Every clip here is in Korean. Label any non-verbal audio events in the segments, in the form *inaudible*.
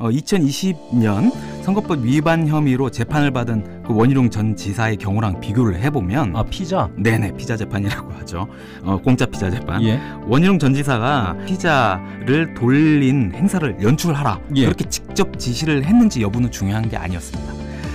어, 2020년 선거법 위반 혐의로 재판을 받은 그 원희룡 전 지사의 경우랑 비교를 해보면 아 피자 네네 피자 재판이라고 하죠 어, 공짜 피자 재판 예. 원희룡 전 지사가 피자를 돌린 행사를 연출하라 예. 그렇게 직접 지시를 했는지 여부는 중요한 게 아니었습니다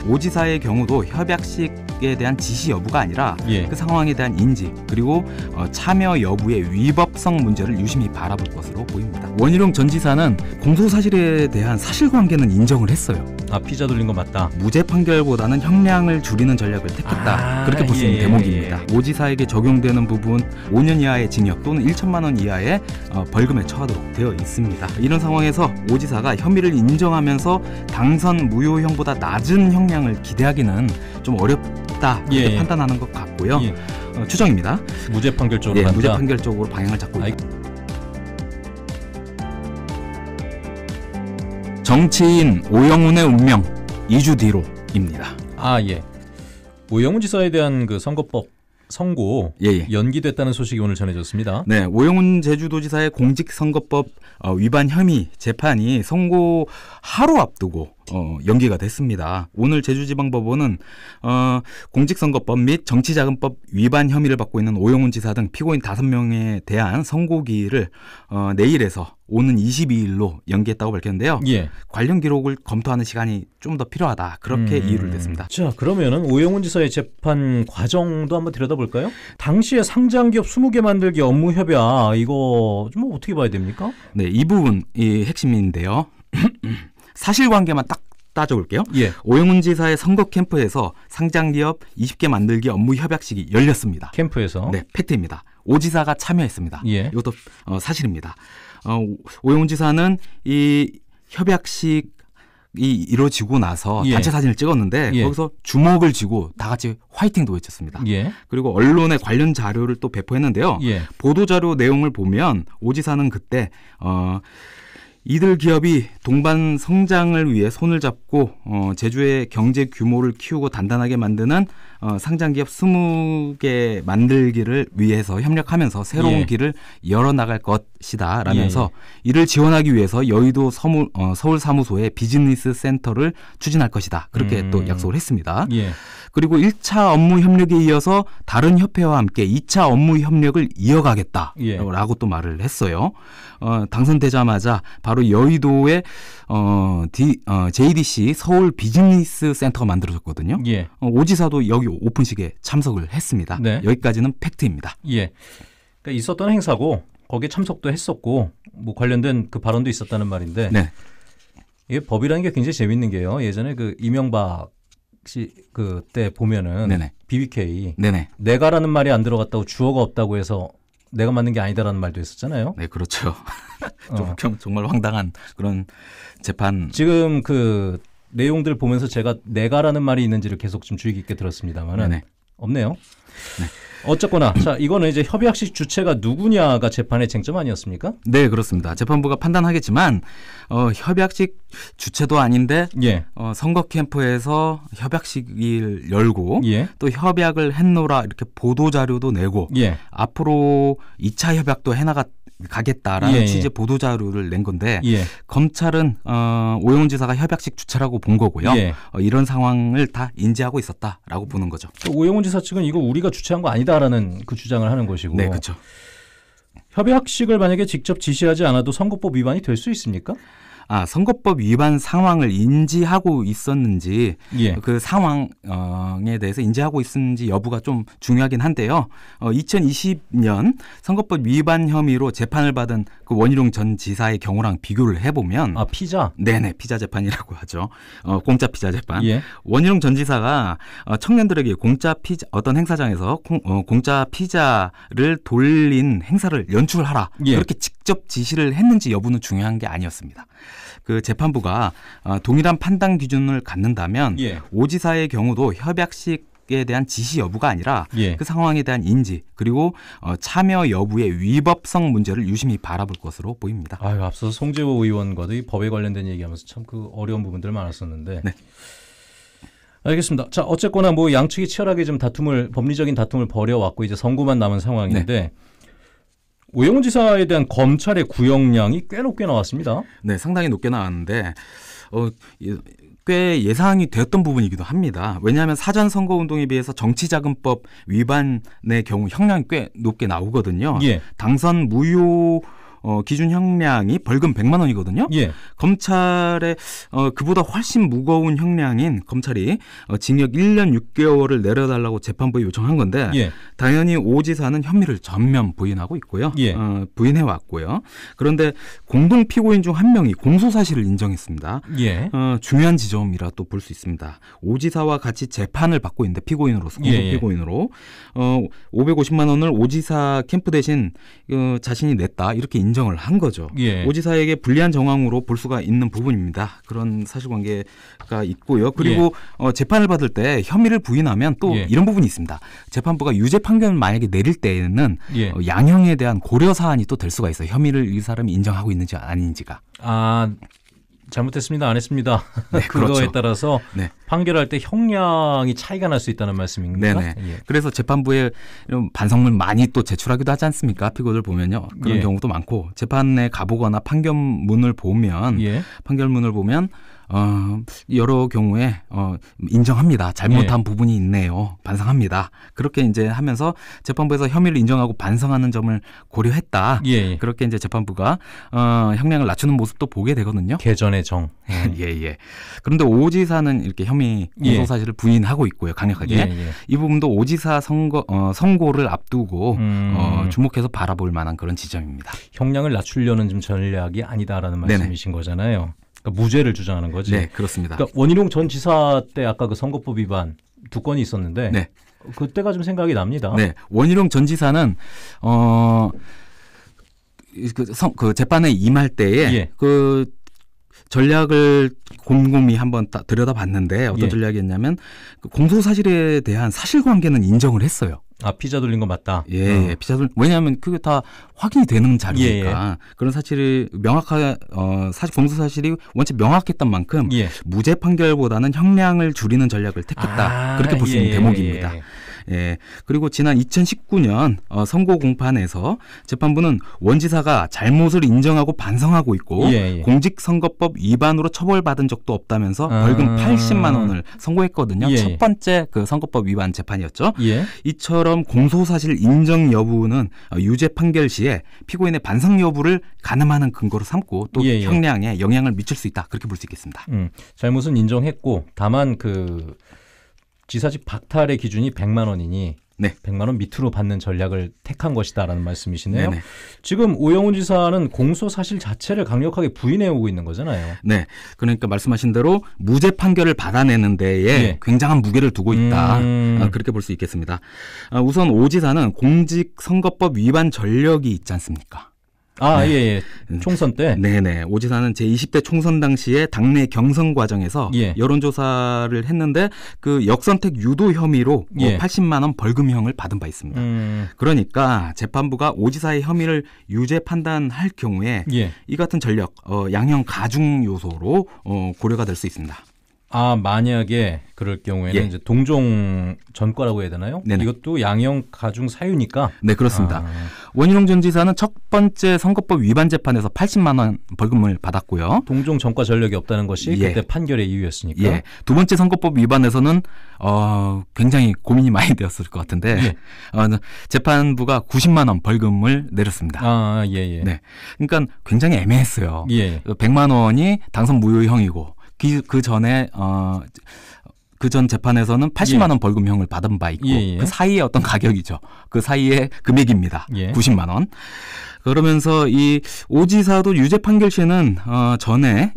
오 지사의 경우도 협약식 에 대한 지시 여부가 아니라 예. 그 상황에 대한 인지 그리고 어, 참여 여부의 위법성 문제를 유심히 바라볼 것으로 보입니다. 원희룡 전 지사는 공소 사실에 대한 사실관계는 인정을 했어요. 아 피자 돌린 거 맞다. 무죄 판결보다는 형량을 줄이는 전략을 택했다. 아, 그렇게 볼 수 있는 예, 대목입니다. 예, 오 지사에게 적용되는 부분 5년 이하의 징역 또는 1천만 원 이하의 어, 벌금에 처하도록 되어 있습니다. 이런 상황에서 오 지사가 혐의를 인정하면서 당선 무효형보다 낮은 형량을 기대하기는 좀 어렵. 없다 이렇게 예, 예. 판단하는 것 같고요. 예. 어, 추정입니다. 무죄 판결 쪽으로 예, 무죄 판결 쪽으로 방향을 잡고 알... 있습니다. 정치인 오영훈의 운명 2주 뒤로입니다. 아 예. 오영훈 지사에 대한 그 선거법 선고 예예. 예. 연기됐다는 소식이 오늘 전해졌습니다. 네, 오영훈 제주도지사의 공직선거법 어, 위반 혐의 재판이 선고 하루 앞두고 어, 연기가 됐습니다. 오늘 제주지방법원은 어, 공직선거법 및 정치자금법 위반 혐의를 받고 있는 오영훈 지사 등 피고인 다섯 명에 대한 선고기를 어, 내일에서 오는 22일로 연기했다고 밝혔는데요. 예. 관련 기록을 검토하는 시간이 좀 더 필요하다. 그렇게 음. 이유를 댔습니다. 자, 그러면은 오영훈 지사의 재판 과정도 한번 들여다볼까요? 당시에 상장기업 20개 만들기 업무 협약 이거 좀 어떻게 봐야 됩니까? 네, 이 부분이 핵심인데요. *clears throat* 사실관계만 딱 따져볼게요. 예. 오영훈 지사의 선거 캠프에서 상장기업 20개 만들기 업무 협약식이 열렸습니다. 캠프에서? 네, 팩트입니다. 오 지사가 참여했습니다. 예. 이것도 어, 사실입니다. 어, 오영훈 지사는 이 협약식 이 이루어지고 나서 예. 단체 사진을 찍었는데 예. 거기서 주먹을 쥐고 다 같이 화이팅도 외쳤습니다. 예. 그리고 언론에 관련 자료를 또 배포했는데요. 예. 보도 자료 내용을 보면 오지사는 그때 어 이들 기업이 동반 성장을 위해 손을 잡고 어, 제주의 경제 규모를 키우고 단단하게 만드는 어, 상장기업 20개 만들기를 위해서 협력하면서 새로운 예. 길을 열어나갈 것이다 라면서 예, 예. 이를 지원하기 위해서 여의도 서무, 어, 서울사무소에 비즈니스 센터를 추진할 것이다. 그렇게 음. 또 약속을 했습니다. 예. 그리고 1차 업무 협력에 이어서 다른 협회와 함께 2차 업무 협력을 이어가겠다라고 예. 또 말을 했어요. 어, 당선되자마자 바로 여의도에 어, D, 어, JDC 서울 비즈니스 센터가 만들어졌거든요. 예. 어, 오지사도 여기 이 오픈식에 참석을 했습니다. 네. 여기까지는 팩트입니다. 예. 그러니까 있었던 행사고 거기에 참석도 했었고 뭐 관련된 그 발언도 있었다는 말인데 네. 이게 법이라는 게 굉장히 재밌는 게요. 예전에 그 이명박 씨 그때 보면은 네네. BBK 네네. 내가라는 말이 안 들어갔다고 주어가 없다고 해서 내가 맞는 게 아니다라는 말도 했었잖아요. 네, 그렇죠. *laughs* 어. 정말 황당한 그런 재판. 지금 그 내용들 보면서 제가 내가라는 말이 있는지를 계속 좀 주의 깊게 들었습니다만은 없네요. 네. 어쨌거나 자 이거는 이제 협약식 주체가 누구냐가 재판의 쟁점 아니었습니까? 네 그렇습니다. 재판부가 판단하겠지만 어, 협약식 주체도 아닌데 예. 어, 선거 캠프에서 협약식을 열고 예. 또 협약을 했노라 이렇게 보도 자료도 내고 예. 앞으로 2차 협약도 해나갔. 가겠다라는 예, 예. 취지의 보도 자료를 낸 건데 예. 검찰은 어, 오영훈 지사가 협약식 주차라고 본 거고요. 예. 어, 이런 상황을 다 인지하고 있었다라고 보는 거죠. 오영훈 지사 측은 이거 우리가 주최한 거 아니다라는 그 주장을 하는 것이고. 네, 그렇죠. 협약식을 만약에 직접 지시하지 않아도 선거법 위반이 될 수 있습니까? 아 선거법 위반 상황을 인지하고 있었는지 예. 그 상황에 대해서 인지하고 있었는지 여부가 좀 중요하긴 한데요. 어, 2020년 선거법 위반 혐의로 재판을 받은 그 원희룡 전 지사의 경우랑 비교를 해보면 아 피자 네네 피자 재판이라고 하죠. 어, 공짜 피자 재판. 예. 원희룡 전 지사가 어, 청년들에게 공짜 피자 어떤 행사장에서 공, 어, 공짜 피자를 돌린 행사를 연출하라 예. 그렇게 직 직접 지시를 했는지 여부는 중요한 게 아니었습니다. 그 재판부가 어, 동일한 판단 기준을 갖는다면 예. 오지사의 경우도 협약식 에 대한 지시 여부가 아니라 예. 그 상황에 대한 인지 그리고 어, 참여 여부의 위법성 문제를 유심히 바라볼 것으로 보입니다. 아유, 앞서 송재호 의원과도 이 법에 관련된 얘기하면서 참 그 어려운 부분들 많았었는데. 네. 알겠습니다. 자 어쨌거나 뭐 양측이 치열하게 좀 다툼을 법리적인 다툼을 벌여왔고 이제 선고만 남은 상황인데. 네. 오영훈 지사에 대한 검찰의 구형량이 꽤 높게 나왔습니다. 네, 상당히 높게 나왔는데 어, 예, 꽤 예상이 되었던 부분이기도 합니다. 왜냐하면 사전 선거 운동에 비해서 정치자금법 위반의 경우 형량이 꽤 높게 나오거든요. 예. 당선 무효 어, 기준 형량이 벌금 100만 원이거든요. 예. 검찰에 어, 그보다 훨씬 무거운 형량인 검찰이 어, 징역 1년 6개월을 내려달라고 재판부에 요청한 건데 예. 당연히 오 지사는 혐의를 전면 부인하고 있고요. 예. 어, 부인해 왔고요. 그런데 공동 피고인 중 한 명이 공소 사실을 인정했습니다. 예. 어, 중요한 지점이라 또 볼 수 있습니다. 오 지사와 같이 재판을 받고 있는데 피고인으로서 공소 예, 예. 피고인으로 어, 550만 원을 오 지사 캠프 대신 어, 자신이 냈다 이렇게 인정 인정을 한 거죠. 예. 오지사에게 불리한 정황으로 볼 수가 있는 부분입니다. 그런 사실관계가 있고요. 그리고 예. 어, 재판을 받을 때 혐의를 부인하면 또 예. 이런 부분이 있습니다. 재판부가 유죄 판결을 만약에 내릴 때에는 예. 어, 양형에 대한 고려 사안이 또 될 수가 있어요. 혐의를 이 사람이 인정하고 있는지 아닌지가. 아 잘못했습니다. 안 했습니다. *laughs* 네, *laughs* 그거에 그렇죠. 따라서 네. 판결할 때 형량이 차이가 날 수 있다는 말씀입니요 네네. 예. 그래서 재판부에 이런 반성문 많이 또 제출하기도 하지 않습니까? 피고들 보면요. 그런 예. 경우도 많고 재판에 가보거나 판결문을 보면 예. 판결문을 보면 어, 여러 경우에 어, 인정합니다. 잘못한 예. 부분이 있네요. 반성합니다. 그렇게 이제 하면서 재판부에서 혐의를 인정하고 반성하는 점을 고려했다. 예. 예. 그렇게 이제 재판부가 어, 형량을 낮추는 모습도 보게 되거든요. 개전의 정. *laughs* 예, 예. 그런데 오지사는 이렇게 혐의 공소 예. 사실을 부인하고 있고요. 강력하게. 예, 이 부분도 오지사 선거 어, 선고를 앞두고 어, 음. 어, 주목해서 바라볼 만한 그런 지점입니다. 형량을 낮추려는 좀 전략이 아니다라는 말씀이신 네네. 거잖아요. 그러니까 무죄를 주장하는 거지. 네, 그렇습니다. 그러니까 원희룡 전 지사 때 아까 그 선거법 위반 두 건이 있었는데 네. 그때가 좀 생각이 납니다. 네, 원희룡 전 지사는 어. 그, 성, 그 재판에 임할 때에 예. 그 전략을 곰곰이 한번 들여다봤는데 어떤 예. 전략이었냐면 그 공소 사실에 대한 사실관계는 인정을 했어요. 아 피자 돌린 거 맞다. 예, 어. 예, 피자 돌 왜냐하면 그게 다 확인이 되는 자료니까 예. 예. 그런 사실을 명확하 어 사실 공소 사실이 원체 명확했던 만큼 예. 무죄 판결보다는 형량을 줄이는 전략을 택했다 아, 그렇게 볼수 예, 있는 대목입니다. 예, 예. 그리고 지난 2019년 어, 선고 공판에서 재판부는 원지사가 잘못을 인정하고 반성하고 있고 예, 예. 공직선거법 위반으로 처벌받은 적도 없다면서 아... 벌금 80만 원을 선고했거든요. 예, 예. 첫 번째 그 선거법 위반 재판이었죠. 예. 이처럼 공소사실 인정 여부는 어, 유죄 판결 시에 피고인의 반성 여부를 가늠하는 근거로 삼고 또 예, 형량에 영향을 미칠 수 있다 그렇게 볼 수 있겠습니다. 음, 잘못은 인정했고 다만 그 지사직 박탈의 기준이 100만 원이니 네. 100만 원 밑으로 받는 전략을 택한 것이다라는 말씀이시네요. 네네. 지금 오영훈 지사는 공소 사실 자체를 강력하게 부인해 오고 있는 거잖아요. 네. 그러니까 말씀하신 대로 무죄 판결을 받아내는 데에 네. 굉장한 무게를 두고 있다. 음... 아, 그렇게 볼 수 있겠습니다. 아, 우선 오 지사는 공직선거법 위반 전력이 있지 않습니까? 아, 네. 예, 예. 총선 때? 네네. 오지사는 제20대 총선 당시에 당내 경선 과정에서 예. 여론조사를 했는데 그 역선택 유도 혐의로 뭐 예. 80만원 벌금형을 받은 바 있습니다. 음. 그러니까 재판부가 오지사의 혐의를 유죄 판단할 경우에 예. 이 같은 전력, 어, 양형 가중 요소로 어, 고려가 될 수 있습니다. 아 만약에 그럴 경우에는 예. 이제 동종 전과라고 해야 되나요? 네네. 이것도 양형 가중 사유니까. 네 그렇습니다. 아. 원희룡 전 지사는 첫 번째 선거법 위반 재판에서 80만 원 벌금을 받았고요. 동종 전과 전력이 없다는 것이 예. 그때 판결의 이유였으니까. 예. 두 번째 선거법 위반에서는 어, 굉장히 고민이 많이 *laughs* 되었을 것 같은데 예. 어, 재판부가 90만 원 벌금을 내렸습니다. 아 예예. 예. 네. 그러니까 굉장히 애매했어요. 예. 100만 원이 당선 무효형이고 그, 전에 어, 그 전 재판에서는 80만 예. 원 벌금형을 받은 바 있고 예예. 예. 그 사이에 어떤 가격이죠. 그 사이에 금액입니다. 예. 90만 원. 그러면서 이 오지사도 유죄 판결 시에는 어 전에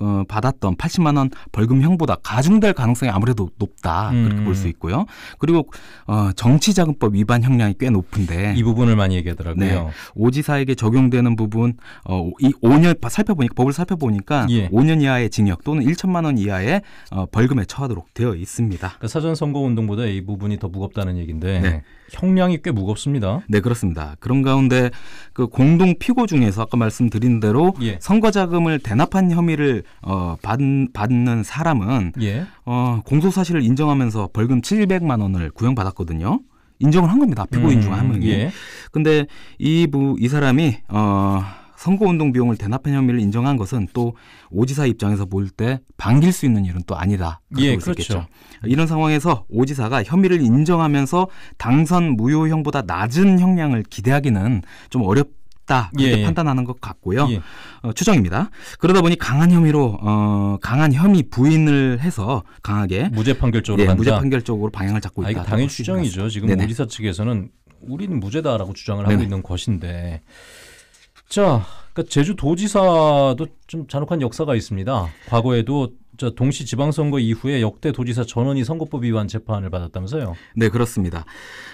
어, 받았던 80만 원 벌금형보다 가중될 가능성이 아무래도 높다 음. 그렇게 볼 수 있고요. 그리고 어, 정치자금법 위반 형량이 꽤 높은데 이 부분을 많이 얘기하더라고요. 네, 오지사에게 적용되는 부분 어, 이 5년 살펴보니까 법을 살펴보니까 예. 5년 이하의 징역 또는 1천만 원 이하의 어, 벌금에 처하도록 되어 있습니다. 그러니까 사전 선거 운동보다 이 부분이 더 무겁다는 얘긴데 네. 형량이 꽤 무겁습니다. 네, 그렇습니다. 그런 가운데 그 공동 피고 중에서 아까 말씀드린 대로 예. 선거 자금을 대납한 혐의를 어, 받, 받는 사람은 예. 어, 공소 사실을 인정하면서 벌금 700만 원을 구형받았거든요. 인정을 한 겁니다. 피고인 음, 중한 명이. 예. 근데 이, 부, 이 사람이 어 선거운동 비용을 대납한 혐의를 인정한 것은 또 오지사 입장에서 볼 때 반길 수 있는 일은 또 아니다. 예, 그렇죠. 이런 상황에서 오지사가 혐의를 인정하면서 당선 무효형보다 낮은 형량을 기대하기는 좀 어렵. 다렇게 예, 예, 판단하는 것 같고요. 예. 어, 추정입니다. 그러다 보니 강한 혐의로 어, 강한 혐의 부인을 해서 강하게 무죄 판결 쪽으로 예, 무죄 판결 쪽으로 방향을 잡고 아, 있다. 아, 당연히 추정이죠. 지금 네네. 오지사 측에서는 우리는 무죄다라고 주장을 네네. 하고 있는 것인데 자, 그러니까 제주도지사도 좀 잔혹한 역사가 있습니다. 과거에도 저 동시 지방선거 이후에 역대 도지사 전원이 선거법 위반 재판을 받았다면서요? 네, 그렇습니다.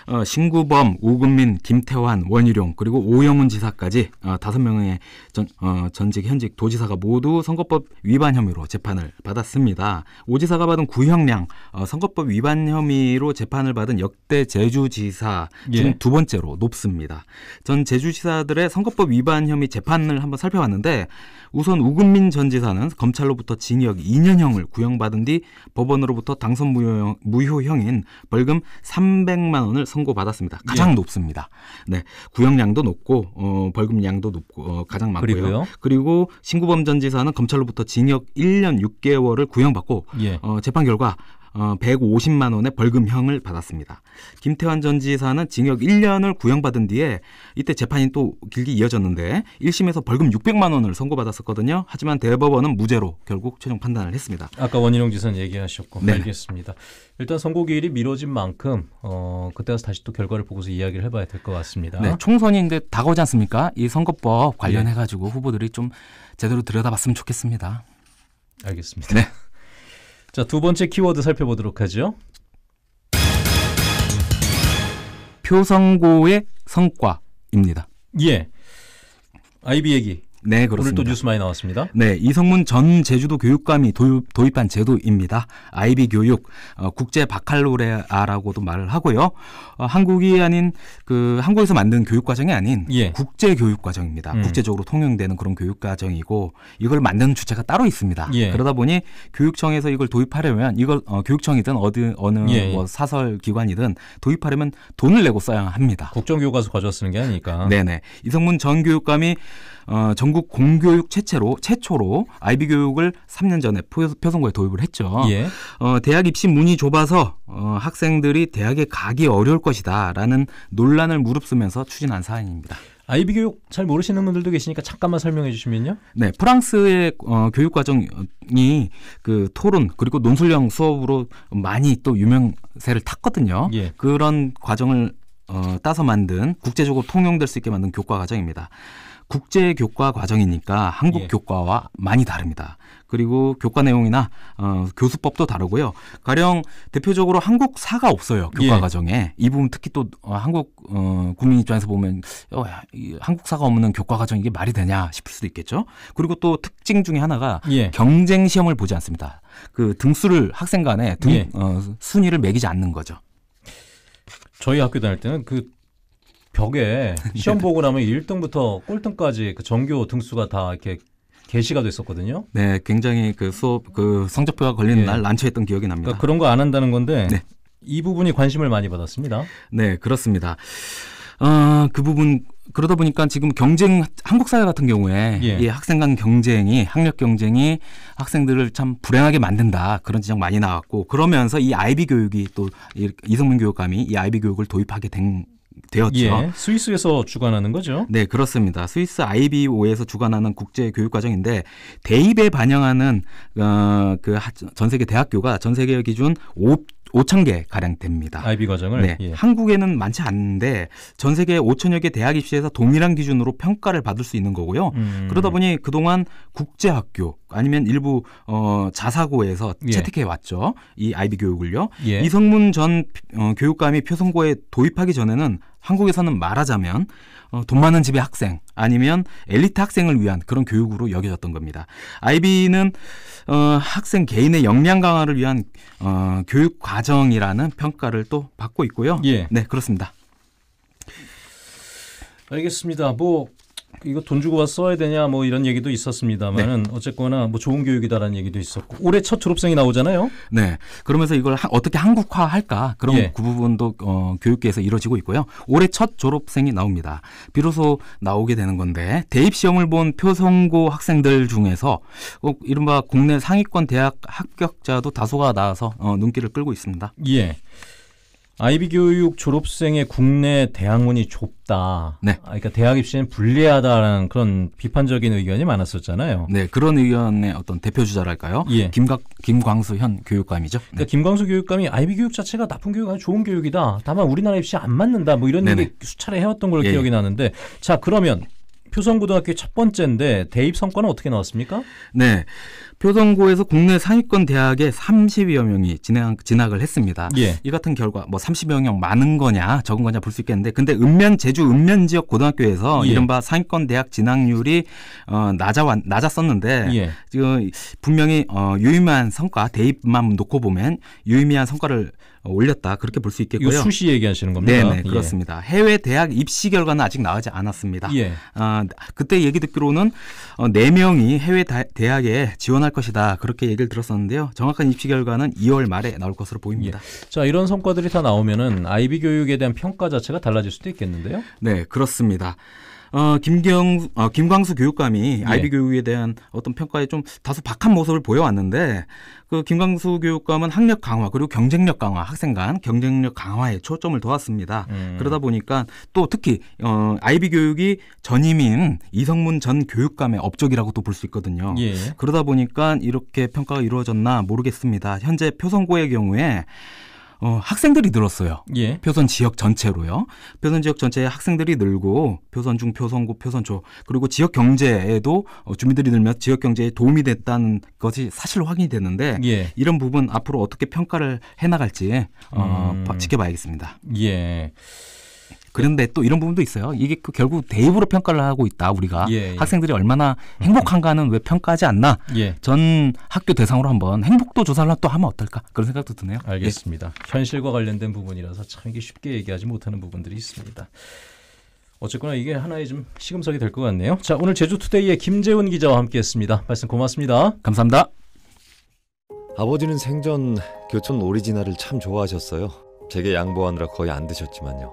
어, 신구범, 오금민, 김태환, 원희룡 그리고 오영훈 지사까지 어, 다섯 어, 명의 전, 어, 전직 현직 도지사가 모두 선거법 위반 혐의로 재판을 받았습니다. 오 지사가 받은 구형량 어, 선거법 위반 혐의로 재판을 받은 역대 제주지사 중두 예. 번째로 높습니다. 전 제주지사들의 선거법 위반 혐의 재판을 한번 살펴봤는데 우선 우금민 전 지사는 검찰로부터 징역 2년 집행형을 구형받은 뒤 법원으로부터 당선 무효형, 무효형인 벌금 300만 원을 선고받았습니다. 가장 예. 높습니다. 네, 구형량도 높고 어, 벌금량도 높고 어, 가장 많고요. 그리고요? 그리고 신구범 전 지사는 검찰로부터 징역 1년 6개월을 구형받고 예. 어, 재판 결과 어, 150만 원의 벌금형을 받았습니다. 김태환 전 지사는 징역 1년을 구형받은 뒤에 이때 재판이 또 길게 이어졌는데 1심에서 벌금 600만 원을 선고받았었거든요. 하지만 대법원은 무죄로 결국 최종 판단을 했습니다. 아까 원희룡 지사는 얘기하셨고 네. 알겠습니다. 일단 선고 기일이 미뤄진 만큼 어, 그때 가서 다시 또 결과를 보고서 이야기를 해봐야 될 것 같습니다. 네, 총선이 이제 다가오지 않습니까? 이 선거법 관련해가지고 네. 후보들이 좀 제대로 들여다봤으면 좋겠습니다. 알겠습니다. 네. 자, 두 번째 키워드 살펴보도록 하죠. 표선고의 성과입니다. 예. 아이 얘기 네, 그렇습니다. 오늘 또 뉴스 많이 나왔습니다. 네, 이성문 전 제주도 교육감이 도입, 한 제도입니다. 아이비 교육, 어, 국제 바칼로레아라고도 말을 하고요. 어, 한국이 아닌 그 한국에서 만든 교육 과정이 아닌 예. 국제 교육 과정입니다. 음. 국제적으로 통용되는 그런 교육 과정이고 이걸 만드는 주체가 따로 있습니다. 예. 그러다 보니 교육청에서 이걸 도입하려면 이걸 어, 교육청이든 어디 어느 예. 예. 뭐 사설 기관이든 도입하려면 돈을 내고 써야 합니다. 국정교과서 가져 쓰는 게 아니니까. 네네. 이성문 전 교육감이 어, 전국 공교육 최초로 최초로 아이비 교육을 3년 전에 표성고에 도입을 했죠. 예. 어, 대학 입시 문이 좁아서 어, 학생들이 대학에 가기 어려울 것이다라는 논란을 무릅쓰면서 추진한 사안입니다. 아이비 교육 잘 모르시는 분들도 계시니까 잠깐만 설명해 주시면요. 네, 프랑스의 어, 교육 과정이 그 토론 그리고 논술형 수업으로 많이 또 유명세를 탔거든요. 예. 그런 과정을 어, 따서 만든 국제적으로 통용될 수 있게 만든 교과 과정입니다. 국제 교과 과정이니까 한국 예. 교과와 많이 다릅니다. 그리고 교과 내용이나 어, 교수법도 다르고요. 가령 대표적으로 한국 사가 없어요 교과 예. 과정에 이 부분 특히 또 어, 한국 어, 국민 입장에서 보면 어, 한국 사가 없는 교과 과정 이게 말이 되냐 싶을 수도 있겠죠. 그리고 또 특징 중에 하나가 예. 경쟁 시험을 보지 않습니다. 그 등수를 학생 간에 등 예. 어, 순위를 매기지 않는 거죠. 저희 학교 다닐 때는 그 벽에 *laughs* 네. 시험 보고 나면 1등부터 꼴등까지 그 전교 등수가 다 이렇게 게시가 됐었거든요. 네, 굉장히 그 수업 그 성적표가 걸리는 예. 날 난처했던 기억이 납니다. 그러니까 그런 거 안 한다는 건데 네. 이 부분이 관심을 많이 받았습니다. 네, 그렇습니다. 어, 그 부분 그러다 보니까 지금 경쟁 한국 사회 같은 경우에 예. 이 학생 간 경쟁이 학력 경쟁이 학생들을 참 불행하게 만든다 그런 지적 많이 나왔고 그러면서 이 아이비 교육이 또 이성민 교육감이 이 아이비 교육을 도입하게 된 되었죠. 예, 스위스에서 주관하는 거죠. 네, 그렇습니다. 스위스 IBO에서 주관하는 국제 교육 과정인데 대입에 반영하는 어, 그전 세계 대학교가 전 세계 기준 5 5천 개 가량 됩니다. IB 과정을 네, 예. 한국에는 많지 않은데 전 세계 5천여 개 대학 입시에서 동일한 기준으로 평가를 받을 수 있는 거고요. 음. 그러다 보니 그동안 국제 학교 아니면 일부 어, 자사고에서 예. 채택해 왔죠. 이 아이비 교육을요. 예. 이성문 전 어, 교육감이 표성고에 도입하기 전에는 한국에서는 말하자면 어, 돈 많은 집의 학생 아니면 엘리트 학생을 위한 그런 교육으로 여겨졌던 겁니다. 아이비는 어, 학생 개인의 역량 강화를 위한 어, 교육 과정이라는 평가를 또 받고 있고요. 예. 네, 그렇습니다. 알겠습니다. 뭐 이거 돈 주고 와서 써야 되냐 뭐 이런 얘기도 있었습니다만은 네. 어쨌거나 뭐 좋은 교육이다라는 얘기도 있었고 올해 첫 졸업생이 나오잖아요. 네. 그러면서 이걸 하, 어떻게 한국화할까 그런 예. 그 부분도 어, 교육계에서 이루어지고 있고요. 올해 첫 졸업생이 나옵니다. 비로소 나오게 되는 건데 대입 시험을 본 표성고 학생들 중에서 어, 이른바 국내 상위권 대학 합격자도 다소가 나와서 어, 눈길을 끌고 있습니다. 예. 아이비 교육 졸업생의 국내 대학문이 좁다. 네. 아, 그러니까 대학 입시는 불리하다라는 그런 비판적인 의견이 많았었잖아요. 네, 그런 의견의 어떤 대표 주자랄까요? 예. 김각 김광수 현 교육감이죠. 그러니까 네. 김광수 교육감이 아이비 교육 자체가 나쁜 교육 아니라 좋은 교육이다. 다만 우리나라 입시 안 맞는다. 뭐 이런 네네. 얘기 수차례 해왔던 걸로 예. 예. 기억이 나는데, 자 그러면 표성고등학교 첫 번째인데 대입 성과는 어떻게 나왔습니까? 네. 효성고에서 국내 상위권 대학에 30여 명이 진학, 진학을 했습니다. 예. 이 같은 결과 뭐 30여 명 많은 거냐 적은 거냐 볼 수 있겠는데 근데 읍면 제주 읍면 지역 고등학교에서 예. 이른바 상위권 대학 진학률이 어, 낮아 낮았었는데 예. 지금 분명히 어, 유의미한 성과 대입만 놓고 보면 유의미한 성과를 올렸다 그렇게 볼 수 있겠고요. 수시 얘기하시는 겁니다. 네, 네 예. 그렇습니다. 해외 대학 입시 결과는 아직 나오지 않았습니다. 어, 그때 얘기 듣기로는 어, 4명이 해외 대학에 지원할 것이다 그렇게 얘기를 들었었는데요. 정확한 입시 결과는 2월 말에 나올 것으로 보입니다. 예. 자 이런 성과들이 다 나오면은 아이비 교육에 대한 평가 자체가 달라질 수도 있겠는데요. 네 그렇습니다. 어, 김경 어, 김광수 교육감이 예. 아이비 교육에 대한 어떤 평가에 좀 다소 박한 모습을 보여왔는데 그 김광수 교육감은 학력 강화 그리고 경쟁력 강화 학생 간 경쟁력 강화에 초점을 두었습니다. 음. 그러다 보니까 또 특히 어, 아이비 교육이 전임인 이성문 전 교육감의 업적이라고 도볼 수 있거든요. 예. 그러다 보니까 이렇게 평가가 이루어졌나 모르겠습니다. 현재 표성고의 경우에 어, 학생들이 늘었어요. 예. 표선 지역 전체로요. 표선 지역 전체에 학생들이 늘고 표선 중, 표선 고, 표선 초 그리고 지역 경제에도 어, 주민들이 늘면 지역 경제에 도움이 됐다는 것이 사실로 확인이 되는데 예. 이런 부분 앞으로 어떻게 평가를 해나갈지 어, 음. 지켜봐야겠습니다. 예. 그런데 또 이런 부분도 있어요. 이게 그 결국 대입으로 평가를 하고 있다 우리가 예, 예. 학생들이 얼마나 행복한가는 왜 평가하지 않나? 예. 전 학교 대상으로 한번 행복도 조사를 또 하면 어떨까 그런 생각도 드네요. 알겠습니다. 현실과 관련된 부분이라서 참 이게 쉽게 얘기하지 못하는 부분들이 있습니다. 어쨌거나 이게 하나의 좀 시금석이 될 것 같네요. 자, 오늘 제주투데이의 김재훈 기자와 함께했습니다. 말씀 고맙습니다. 감사합니다. 아버지는 생전 교촌 오리지널을 참 좋아하셨어요. 제게 양보하느라 거의 안 드셨지만요.